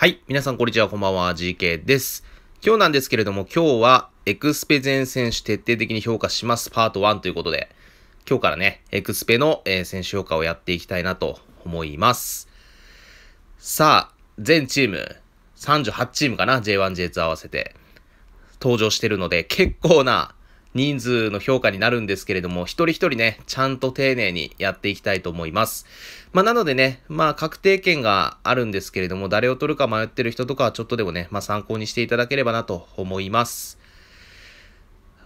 はい。皆さん、こんにちは。こんばんは。GK です。今日なんですけれども、今日は、エクスペ全選手徹底的に評価します、パート1ということで、今日からね、エクスペの、えー、選手評価をやっていきたいなと思います。さあ、全チーム、38チームかな、J1、J2 合わせて、登場してるので、結構な人数の評価になるんですけれども、一人一人ね、ちゃんと丁寧にやっていきたいと思います。まあ、なのでね、まあ、確定権があるんですけれども、誰を取るか迷ってる人とかはちょっとでもね、まあ、参考にしていただければなと思います。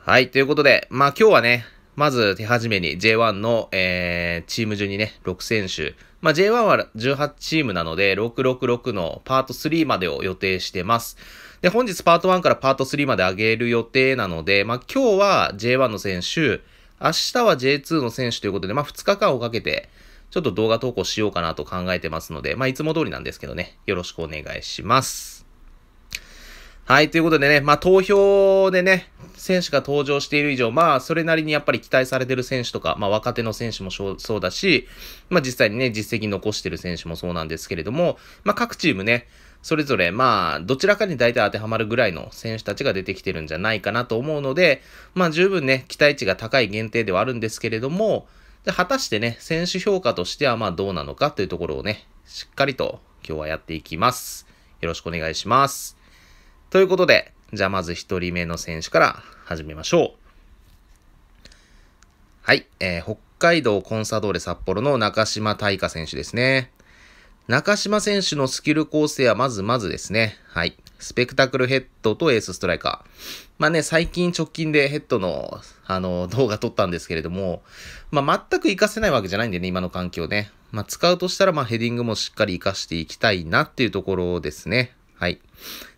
はい、ということで、まあ、今日はね、まず手始めに J1 の、えー、チーム順にね、6選手、まあ、J1 は18チームなので、666のパート3までを予定してます。で、本日パート1からパート3まで上げる予定なので、まあ、今日は J1 の選手、明日は J2 の選手ということで、まあ、2日間をかけて、ちょっと動画投稿しようかなと考えてますので、まあ、いつも通りなんですけどね、よろしくお願いします。はい、ということでね、まあ投票でね、選手が登場している以上、まあそれなりにやっぱり期待されてる選手とか、まあ若手の選手もそうだし、まあ実際にね、実績残してる選手もそうなんですけれども、まあ各チームね、それぞれ、まあ、どちらかに大体当てはまるぐらいの選手たちが出てきてるんじゃないかなと思うので、まあ、十分ね、期待値が高い限定ではあるんですけれども、で果たしてね、選手評価としては、まあ、どうなのかというところをね、しっかりと今日はやっていきます。よろしくお願いします。ということで、じゃあまず1人目の選手から始めましょう。はい、えー、北海道コンサドーレ札幌の中島大花選手ですね。中島選手のスキル構成はまずまずですね。はい。スペクタクルヘッドとエースストライカー。まあね、最近直近でヘッドの、あの、動画撮ったんですけれども、まあ全く活かせないわけじゃないんでね、今の環境ね。まあ使うとしたら、まあヘディングもしっかり活かしていきたいなっていうところですね。はい。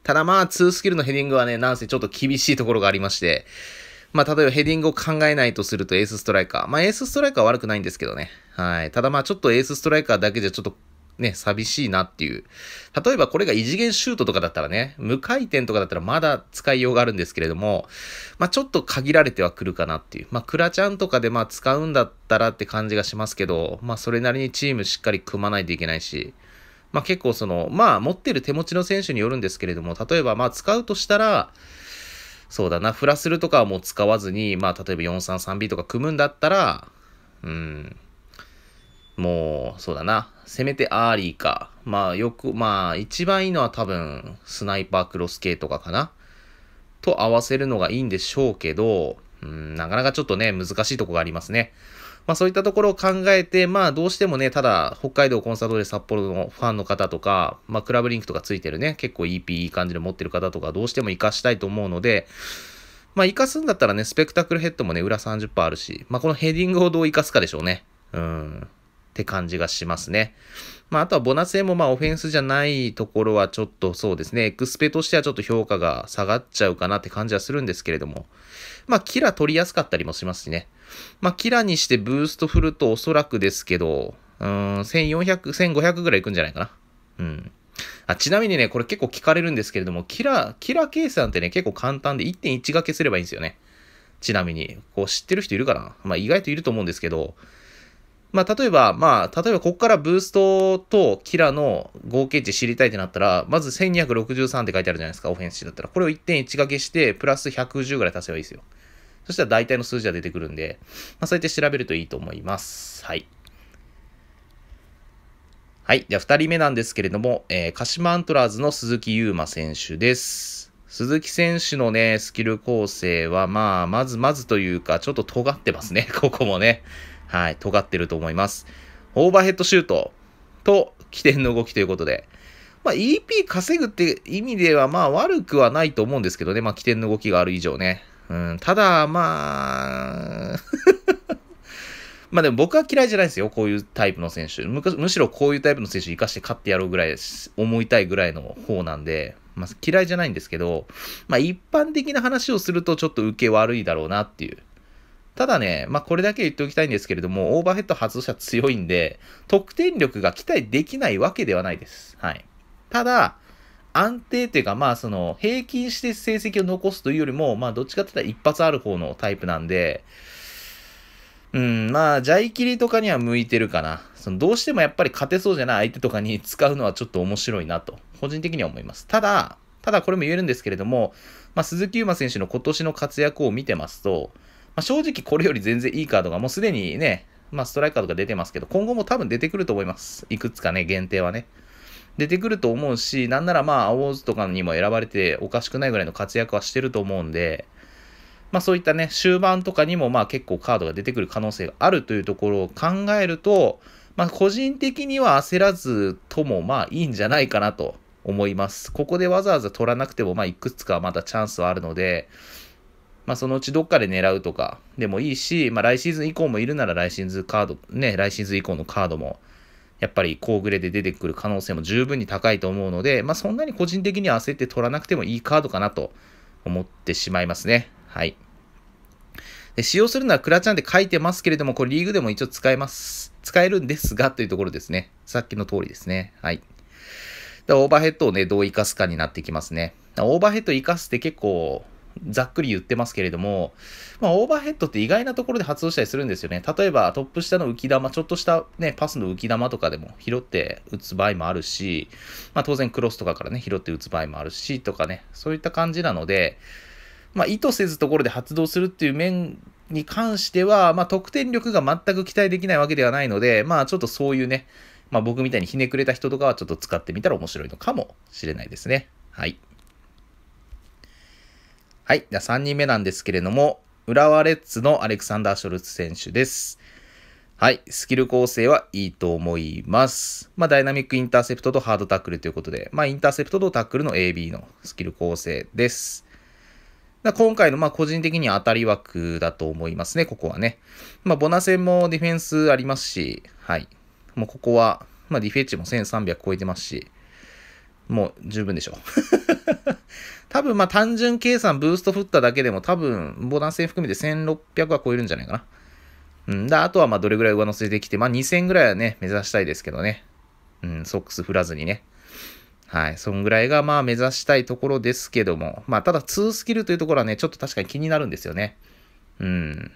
ただまあ、2スキルのヘディングはね、なんせちょっと厳しいところがありまして、まあ、例えばヘディングを考えないとするとエースストライカー。まあ、エースストライカーは悪くないんですけどね。はい。ただまあ、ちょっとエースストライカーだけじゃちょっとね、寂しいなっていう。例えばこれが異次元シュートとかだったらね、無回転とかだったらまだ使いようがあるんですけれども、まあちょっと限られてはくるかなっていう。まあクラちゃんとかでまあ使うんだったらって感じがしますけど、まあそれなりにチームしっかり組まないといけないし、まあ、結構その、まあ、持ってる手持ちの選手によるんですけれども、例えば、まあ、使うとしたら、そうだな、フラスルとかはもう使わずに、まあ、例えば 433B とか組むんだったら、うん、もう、そうだな、せめてアーリーか。まあ、よく、まあ、一番いいのは多分、スナイパークロス系とかかな。と合わせるのがいいんでしょうけど、うん、なかなかちょっとね、難しいとこがありますね。まあそういったところを考えて、まあどうしてもね、ただ北海道コンサドーレ札幌のファンの方とか、まあクラブリンクとかついてるね、結構 EP いい感じで持ってる方とか、どうしても活かしたいと思うので、まあ活かすんだったらね、スペクタクルヘッドもね、裏30%あるし、まあこのヘディングをどう活かすかでしょうね。うん。って感じがしますね。まあ、あとはボナス A もまあオフェンスじゃないところはちょっとそうですね、エクスペとしてはちょっと評価が下がっちゃうかなって感じはするんですけれども、まあ、キラ取りやすかったりもしますしね。まあ、キラにしてブースト振るとおそらくですけど、うん、1400、1500ぐらいいくんじゃないかな。うん。あちなみにね、これ結構聞かれるんですけれども、キラ、キラ計算ってね、結構簡単で1.1掛けすればいいんですよね。ちなみに。こう知ってる人いるかなまあ意外といると思うんですけど、まあ例えば、まあ例えばここからブーストとキラの合計値知りたいってなったら、まず1263って書いてあるじゃないですか、オフェンス値だったら。これを1.1掛けして、プラス110ぐらい足せばいいですよ。そしたら大体の数字は出てくるんで、まあ、そうやって調べるといいと思います。はい。はい。じゃあ、二人目なんですけれども、えー、鹿島アントラーズの鈴木優馬選手です。鈴木選手のね、スキル構成は、まあ、まずまずというか、ちょっと尖ってますね。ここもね。はい。尖ってると思います。オーバーヘッドシュートと起点の動きということで。まあ、EP 稼ぐって意味では、まあ、悪くはないと思うんですけどね。まあ、起点の動きがある以上ね。うん、ただ、まあ まあでも僕は嫌いじゃないですよ、こういうタイプの選手。むむしろこういうタイプの選手生かして勝ってやろうぐらい思いたいぐらいの方なんで、まあ、嫌いじゃないんですけど、まあ一般的な話をするとちょっと受け悪いだろうなっていう。ただね、まあこれだけ言っておきたいんですけれども、オーバーヘッド発動者強いんで、得点力が期待できないわけではないです。はい。ただ、安定というか、まあその平均して成績を残すというよりも、まあどっちかって言ったら一発ある方のタイプなんで、うん、まあ、ジャイキリとかには向いてるかな。そのどうしてもやっぱり勝てそうじゃない相手とかに使うのはちょっと面白いなと、個人的には思います。ただ、ただこれも言えるんですけれども、まあ、鈴木優馬選手の今年の活躍を見てますと、まあ、正直これより全然いいカードがもうすでにね、まあ、ストライカーとか出てますけど、今後も多分出てくると思います。いくつかね、限定はね。出てくると思うし、なんならまあ、アウォーズとかにも選ばれておかしくないぐらいの活躍はしてると思うんで、まあそういったね、終盤とかにもまあ結構カードが出てくる可能性があるというところを考えると、まあ個人的には焦らずともまあいいんじゃないかなと思います。ここでわざわざ取らなくてもまあいくつかまだチャンスはあるので、まあ、そのうちどっかで狙うとかでもいいし、まあ、来シーズン以降もいるなら来シーズンカード、ね、来シーズン以降のカードもやっぱり高グレで出てくる可能性も十分に高いと思うので、まあ、そんなに個人的には焦って取らなくてもいいカードかなと思ってしまいますね。はい。で使用するのはクラチャンで書いてますけれども、これリーグでも一応使えます。使えるんですがというところですね。さっきの通りですね。はい。で、オーバーヘッドをね、どう活かすかになってきますね。オーバーヘッド活かすって結構ざっくり言ってますけれども、まあ、オーバーヘッドって意外なところで発動したりするんですよね。例えば、トップ下の浮き球、ちょっとした、ね、パスの浮き球とかでも拾って打つ場合もあるし、まあ、当然クロスとかからね、拾って打つ場合もあるし、とかね、そういった感じなので、まあ、意図せずところで発動するっていう面に関しては、まあ、得点力が全く期待できないわけではないので、まあ、ちょっとそういうね、まあ、僕みたいにひねくれた人とかはちょっと使ってみたら面白いのかもしれないですね。はい。はい。じゃあ3人目なんですけれども、浦和レッズのアレクサンダー・ショルツ選手です。はい。スキル構成はいいと思います。まあ、ダイナミックインターセプトとハードタックルということで、まあ、インターセプトとタックルの AB のスキル構成です。今回の、まあ、個人的には当たり枠だと思いますね、ここはね。まあ、ボナ戦もディフェンスありますし、はい。もうここは、まあ、ディフェッチも1300超えてますし、もう十分でしょ。う。多分まあ単純計算ブースト振っただけでも多分ボーナス線含めて1600は超えるんじゃないかな。うん。だ、あとはまあどれぐらい上乗せできて、まあ2000ぐらいはね、目指したいですけどね。うん、ソックス振らずにね。はい。そんぐらいがまあ目指したいところですけども。まあただ2スキルというところはね、ちょっと確かに気になるんですよね。うん。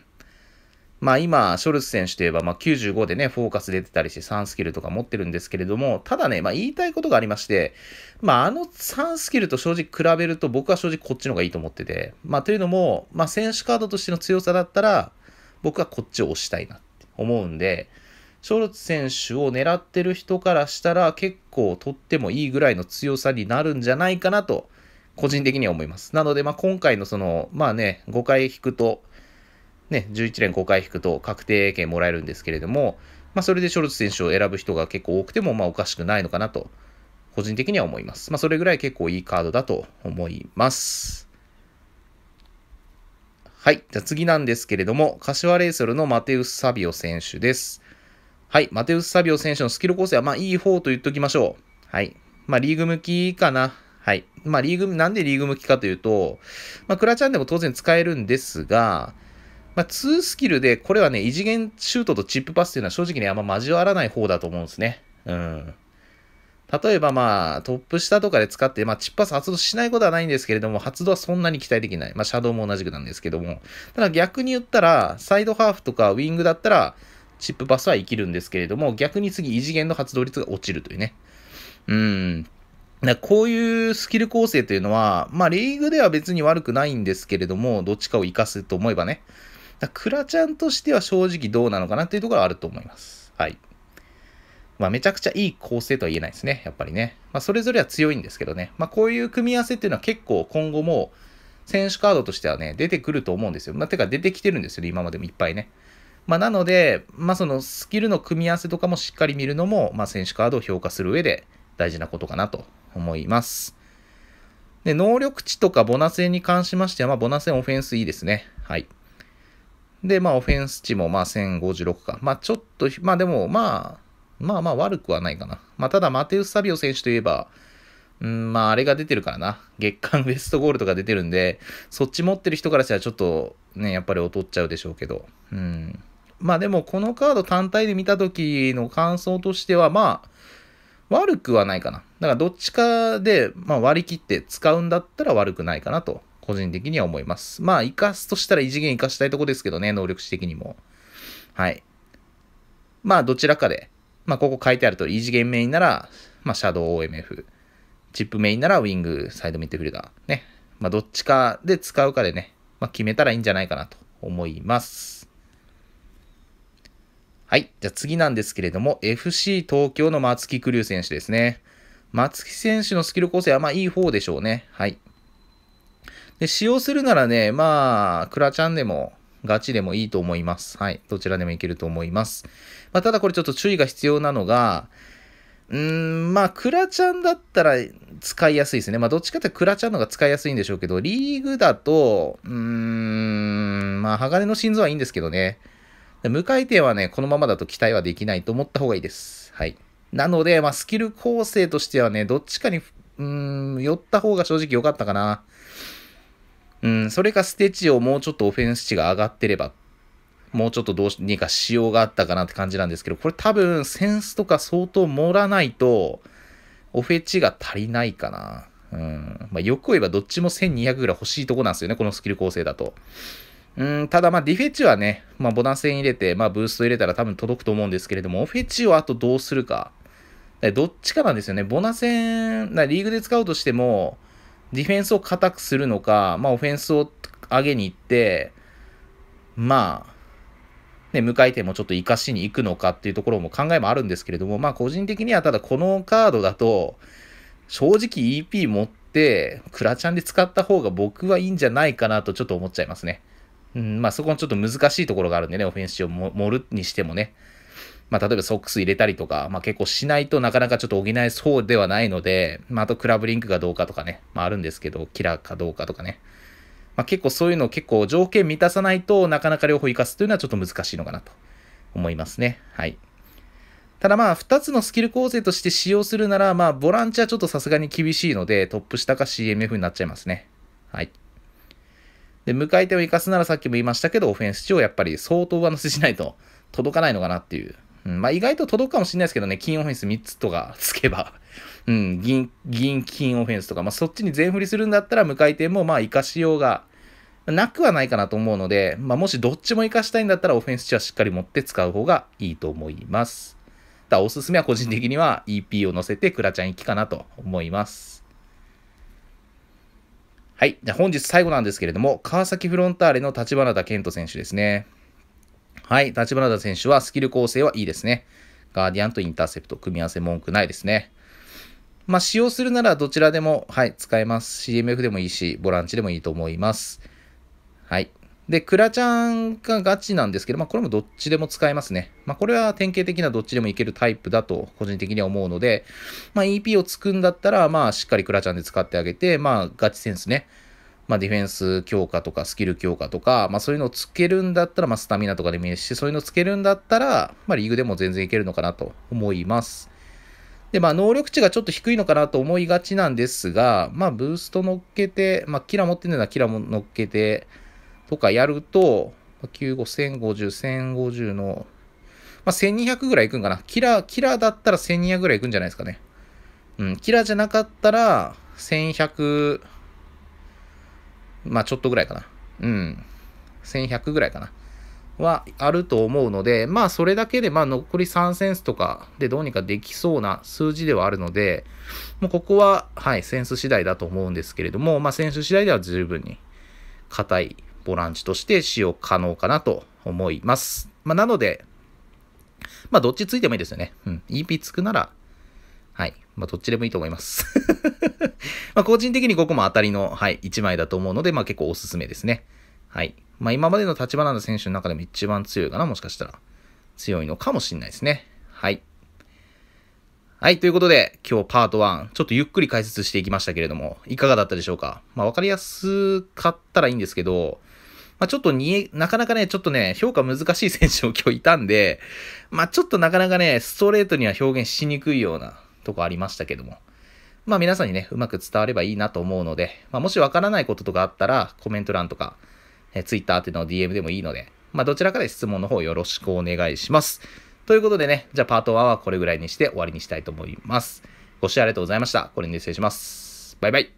まあ今、ショルツ選手といえば、まあ95でね、フォーカス出てたりして3スキルとか持ってるんですけれども、ただね、まあ言いたいことがありまして、まああの3スキルと正直比べると僕は正直こっちの方がいいと思ってて、まあというのも、まあ選手カードとしての強さだったら、僕はこっちを押したいなって思うんで、ショルツ選手を狙ってる人からしたら結構取ってもいいぐらいの強さになるんじゃないかなと、個人的には思います。なので、まあ今回のその、まあね、5回引くと、ね、11連5回引くと確定権もらえるんですけれども、まあ、それでショルツ選手を選ぶ人が結構多くても、まあ、おかしくないのかなと、個人的には思います。まあ、それぐらい結構いいカードだと思います。はい。じゃ次なんですけれども、柏レイソルのマテウス・サビオ選手です。はい。マテウス・サビオ選手のスキル構成は、まあ、いい方と言っときましょう。はい。まあ、リーグ向きかな。はい。まあ、リーグ、なんでリーグ向きかというと、まあ、クラチャンでも当然使えるんですが、まあ、2スキルで、これはね、異次元シュートとチップパスっていうのは正直ね、あんま交わらない方だと思うんですね。うん。例えばまあ、トップ下とかで使って、まあ、チッパス発動しないことはないんですけれども、発動はそんなに期待できない。まあ、シャドウも同じくなんですけども。ただ逆に言ったら、サイドハーフとかウィングだったら、チップパスは生きるんですけれども、逆に次異次元の発動率が落ちるというね。うん。だこういうスキル構成というのは、まあ、リーグでは別に悪くないんですけれども、どっちかを活かすと思えばね。だクラちゃんとしては正直どうなのかなっていうところはあると思います。はい。まあ、めちゃくちゃいい構成とは言えないですね、やっぱりね。まあ、それぞれは強いんですけどね。まあ、こういう組み合わせっていうのは結構今後も選手カードとしてはね、出てくると思うんですよ。まあ、てか出てきてるんですよね、今までもいっぱいね。まあ、なので、まあ、そのスキルの組み合わせとかもしっかり見るのも、まあ、選手カードを評価する上で大事なことかなと思います。で、能力値とかボナセンに関しましては、まあ、ボナセンオフェンスいいですね。はい。で、まあ、オフェンス値もまあ1056か。まあ、ちょっと、まあでも、まあ、まあまあ悪くはないかな。まあ、ただ、マテウス・サビオ選手といえば、うん、まあ、あれが出てるからな。月間 ベストゴールとか出てるんで、そっち持ってる人からしたらちょっとね、やっぱり劣っちゃうでしょうけど。うん。まあでも、このカード単体で見た時の感想としては、まあ、悪くはないかな。だからどっちかで、まあ、割り切って使うんだったら悪くないかなと個人的には思います。まあ、生かすとしたら異次元生かしたいとこですけどね、能力値的にも。はい。まあ、どちらかで、まあ、ここ書いてあると異次元メインなら、まあ、シャドウ OMF。チップメインならウィング、サイドミッドフィルダー。ね。まあ、どっちかで使うかでね、まあ、決めたらいいんじゃないかなと思います。はい。じゃあ次なんですけれども、FC 東京の松木玖生選手ですね。松木選手のスキル構成はまあいい方でしょうね。はい。で、使用するならね、まあ、クラチャンでも、ガチでもいいと思います。はい。どちらでもいけると思います。まあ、ただこれちょっと注意が必要なのが、うーん、まあ、クラちゃんだったら使いやすいですね。まあ、どっちかってクラちゃんのが使いやすいんでしょうけど、リーグだと、うーん、まあ、鋼の心臓はいいんですけどね。無回転はね、このままだと期待はできないと思った方がいいです。はい。なので、まあ、スキル構成としてはね、どっちかに、うーん、寄った方が正直良かったかな。うん、それかステチをもうちょっとオフェンス値が上がってれば、もうちょっとどうにかしようがあったかなって感じなんですけど、これ多分センスとか相当盛らないと、オフェチが足りないかな。うん。まあ、よく言えばどっちも1200ぐらい欲しいとこなんですよね、このスキル構成だと。うん、ただまあディフェチはね、まあボナ戦入れて、まあブースト入れたら多分届くと思うんですけれども、オフェチをあとどうするか。どっちかなんですよね。ボナ戦、リーグで使うとしても、ディフェンスを固くするのか、まあ、オフェンスを上げに行って、まあ、ね、無回転もちょっと生かしに行くのかっていうところも考えもあるんですけれども、まあ、個人的にはただこのカードだと、正直 EP 持って、クラチャンで使った方が僕はいいんじゃないかなとちょっと思っちゃいますね。うん、まあそこもちょっと難しいところがあるんでね、オフェンスを盛るにしてもね。まあ、例えばソックス入れたりとか、まあ、結構しないとなかなかちょっと補えそうではないので、まあ、あとクラブリンクがどうかとかね、まあ、あるんですけど、キラーかどうかとかね。まあ、結構そういうの結構条件満たさないとなかなか両方活かすというのはちょっと難しいのかなと思いますね。はい。ただまあ、2つのスキル構成として使用するなら、まあ、ボランチはちょっとさすがに厳しいので、トップ下か CMF になっちゃいますね。はい。で、向かい手を生かすならさっきも言いましたけど、オフェンス値をやっぱり相当上乗せしないと届かないのかなっていううん、まあ意外と届くかもしれないですけどね、金オフェンス3つとか つけば、うん、銀、銀、金オフェンスとか、まあそっちに全振りするんだったら無回転もまあ生かしようが、なくはないかなと思うので、まあもしどっちも生かしたいんだったらオフェンス値はしっかり持って使う方がいいと思います。だおすすめは個人的には EP を乗せてクラちゃん行きかなと思います。はい。じゃ本日最後なんですけれども、川崎フロンターレの立花田健人選手ですね。はい、立花田選手はスキル構成はいいですね。ガーディアンとインターセプト、組み合わせ文句ないですね。まあ、使用するならどちらでも、はい、使えます。CMF でもいいし、ボランチでもいいと思います。はい。で、クラちゃんがガチなんですけど、まあ、これもどっちでも使えますね。まあ、これは典型的などっちでもいけるタイプだと、個人的には思うので、まあ、EP をつくんだったら、まあ、しっかりクラちゃんで使ってあげて、まあ、ガチセンスね。まあ、ディフェンス強化とかスキル強化とか、まあ、そういうのをつけるんだったら、まあ、スタミナとかでもいいし、そういうのをつけるんだったら、まあ、リーグでも全然いけるのかなと思います。で、まあ、能力値がちょっと低いのかなと思いがちなんですが、まあ、ブースト乗っけて、まあ、キラ持ってんだならキラも乗っけて、とかやると、95、1050、1050の、まあ、1200ぐらいいくんかな。キラ、キラだったら1200ぐらいいくんじゃないですかね。うん、キラじゃなかったら、1100、まあちょっとぐらいかな。うん。1100ぐらいかな。はあると思うので、まあそれだけでまあ残り3センスとかでどうにかできそうな数字ではあるので、もうここは、はい、センス次第だと思うんですけれども、まあセンス次第では十分に硬いボランチとして使用可能かなと思います。まあなので、まあどっちついてもいいですよね。うん。EP つくならはい。まあ、どっちでもいいと思います ま個人的にここも当たりの、はい、1枚だと思うので、まあ、結構おすすめですね。はい。まあ、今までの立花の選手の中でも一番強いかな、もしかしたら。強いのかもしれないですね。はい。はい。ということで、今日パート1、ちょっとゆっくり解説していきましたけれども、いかがだったでしょうかまあ、わかりやすかったらいいんですけど、まあ、ちょっとに、なかなかね、ちょっとね、評価難しい選手も今日いたんで、まあ、ちょっとなかなかね、ストレートには表現しにくいような、とこありましたけども。まあ皆さんにね、うまく伝わればいいなと思うので、まあ、もしわからないこととかあったら、コメント欄とか、え Twitter っていうのを DM でもいいので、まあどちらかで質問の方よろしくお願いします。ということでね、じゃあパート1はこれぐらいにして終わりにしたいと思います。ご視聴ありがとうございました。これに失礼します。バイバイ。